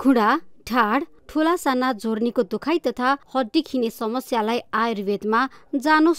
खुडा ठाड ठुला साना झोर्नीको दुखाइ तथा हड्डी खिने समस्यालाई आयुर्वेदमा जानो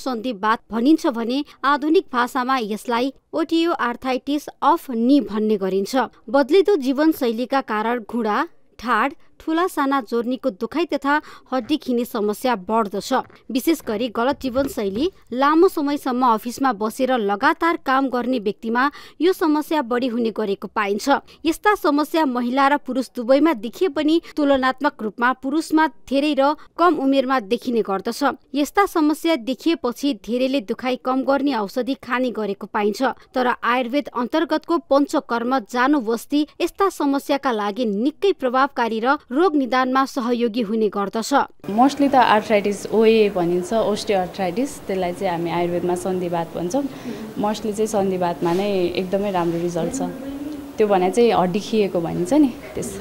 बात भनिन्छ भने आधुनिक भाषामा यसलाई ओटियो आर्थाइटिस अफ नि भन्ने गरिन्छ बदलिदो जीवनशैलीका कारण घुँडा ठाड ठुला साना जोर्नीको दुखाइ तथा हड्डी खिने समस्या बढ्दछ विशेष गरी गलत जीवनशैली लामो समयसम्म अफिसमा बसेर लगातार काम गर्ने व्यक्तिमा यो समस्या बढी हुने गरेको पाइन्छ यस्ता समस्या महिला र पुरुष दुवैमा देखिए पनि तुलनात्मक रूपमा पुरुषमा धेरै र कम उमेरमा देखिने गर्दछ यस्ता समस्या देखिएपछि धेरैले दुखाइ कम गर्ने औषधि खाने गरेको पाइन्छ तर आयुर्वेद अन्तर्गतको पञ्चकर्म जानु बस्ती यस्ता समस्याका लागि निकै प्रभावकारी र रोग निदानमा सहयोगी हुने गर्दछ मोस्टली त आर्थराइटिस ओए भनिन्छ ओस्टियो त्यसलाई चाहिँ हामी आयुर्वेदमा सन्धिवात भन्छौँ मोस्टली चाहिँ सन्धिवातमा नै एकदमै राम्रो रिजल्ट छ त्यो भने चाहिँ हड्डी खिएको भनिन्छ नि त्यस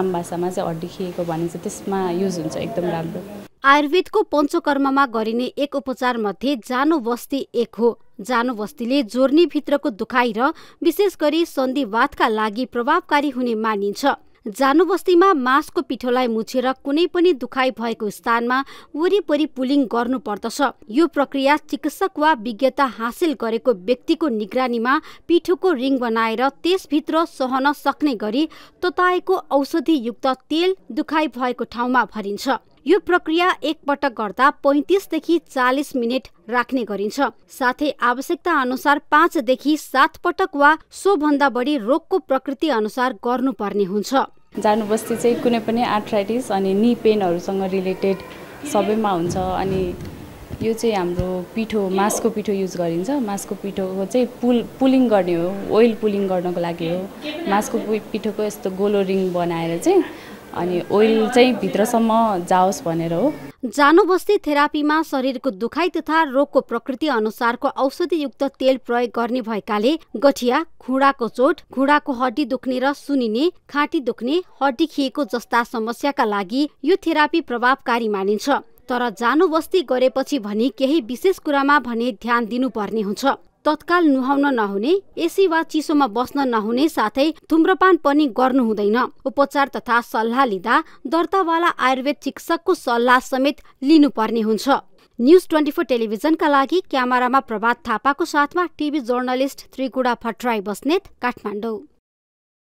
आम भाषामा चाहिँ हड्डी खिएको भनिन्छ त्यसमा युज हुन्छ एकदम राम्रो आयुर्वेदको पञ्चकर्ममा गरिने एक उपचार मध्ये जानु बस्ती एक हो जानु बस्तीले जोर्नीभित्रको दुखाइ र विशेष गरी सन्धिवातका लागि प्रभावकारी हुने मानिन्छ जानु बस्तीमा मासको पिठोलाई मुछेर कुनै पनि दुखाइ भएको स्थानमा वरिपरि पुलिङ गर्नुपर्दछ यो प्रक्रिया चिकित्सक वा विज्ञता हासिल गरेको व्यक्तिको निगरानीमा पिठोको रिङ बनाएर त्यसभित्र सहन सक्ने गरी तताएको औषधियुक्त तेल दुखाइ भएको ठाउँमा भरिन्छ यो प्रक्रिया एकपटक गर्दा पैँतिसदेखि चालिस मिनट राख्ने गरिन्छ साथै आवश्यकता अनुसार पाँचदेखि सात पटक वा सोभन्दा बढी रोगको प्रकृति अनुसार गर्नुपर्ने हुन्छ जानु बस्ती चाहिँ कुनै पनि आर्थराइटिस अनि नि पेनहरूसँग रिलेटेड सबैमा हुन्छ अनि यो चाहिँ हाम्रो पिठो मासको पिठो युज गरिन्छ मासको पिठो चाहिँ पुल पुलिङ गर्ने हो ओइल पुलिङ गर्नको लागि हो मासको पिठोको यस्तो गोलो रिङ बनाएर चाहिँ अनि ओइल चाहिँ भित्रसम्म जाओस् भनेर हो जानु बस्ती थेरापीमा शरीरको दुखाइ तथा रोगको प्रकृति अनुसारको औषधियुक्त तेल प्रयोग गर्ने भएकाले गठिया घुँडाको चोट घुँडाको हड्डी दुख्ने र सुनिने खाँटी दुख्ने हड्डी खिएको जस्ता समस्याका लागि यो थेरापी प्रभावकारी मानिन्छ तर जानु बस्ती गरेपछि भने केही विशेष कुरामा भने ध्यान दिनुपर्ने हुन्छ तत्काल नुहाउन नहुने एसी वा चिसोमा बस्न नहुने साथै धुम्रपान पनि गर्नु हुँदैन उपचार तथा सल्लाह लिँदा दर्तावाला आयुर्वेद चिकित्सकको सल्लाह समेत लिनुपर्ने हुन्छ न्युज ट्वेन्टी फोर टेलिभिजनका लागि क्यामेरामा प्रभात थापाको साथमा टिभी जर्नलिस्ट त्रिगुडा भट्टराई बस्नेत काठमाडौँ